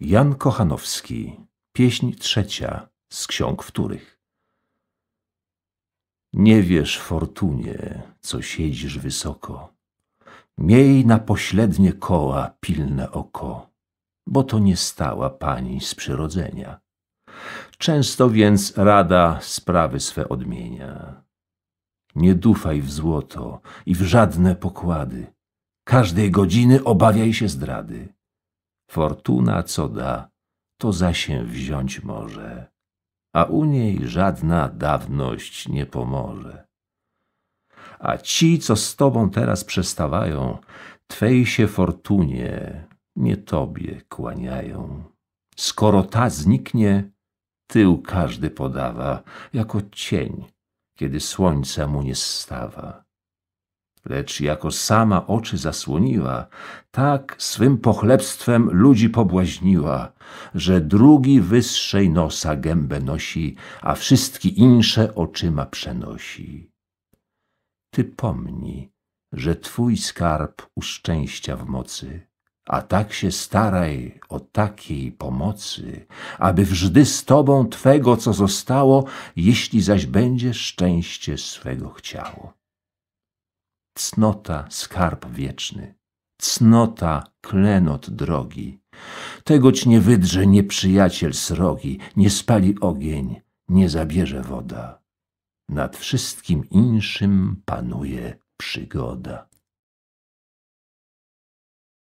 Jan Kochanowski, pieśń trzecia z ksiąg wtórych. Nie wiesz, fortunie, co siedzisz wysoko. Miej na poślednie koła pilne oko, bo to nie stała pani z przyrodzenia. Często więc rada sprawy swe odmienia. Nie dufaj w złoto i w żadne pokłady. Każdej godziny obawiaj się zdrady Fortuna co da, to za się wziąć może, a u niej żadna dawność nie pomoże. A ci, co z tobą teraz przestawają, twej się fortunie, nie tobie kłaniają. Skoro ta zniknie, tył każdy podawa, jako cień, kiedy słońca mu nie stawa. Lecz jako sama oczy zasłoniła, tak swym pochlebstwem ludzi pobłaźniła, że drugi wyższej nosa gębę nosi, a wszystki insze oczyma przenosi. Ty pomni, że twój skarb uszczęścia w mocy, a tak się staraj o takiej pomocy, aby wżdy z tobą twego, co zostało, jeśli zaś będzie szczęście swego chciało. Cnota skarb wieczny, cnota klenot drogi. Tegoć nie wydrze nieprzyjaciel srogi, nie spali ogień, nie zabierze woda. Nad wszystkim inszym panuje przygoda.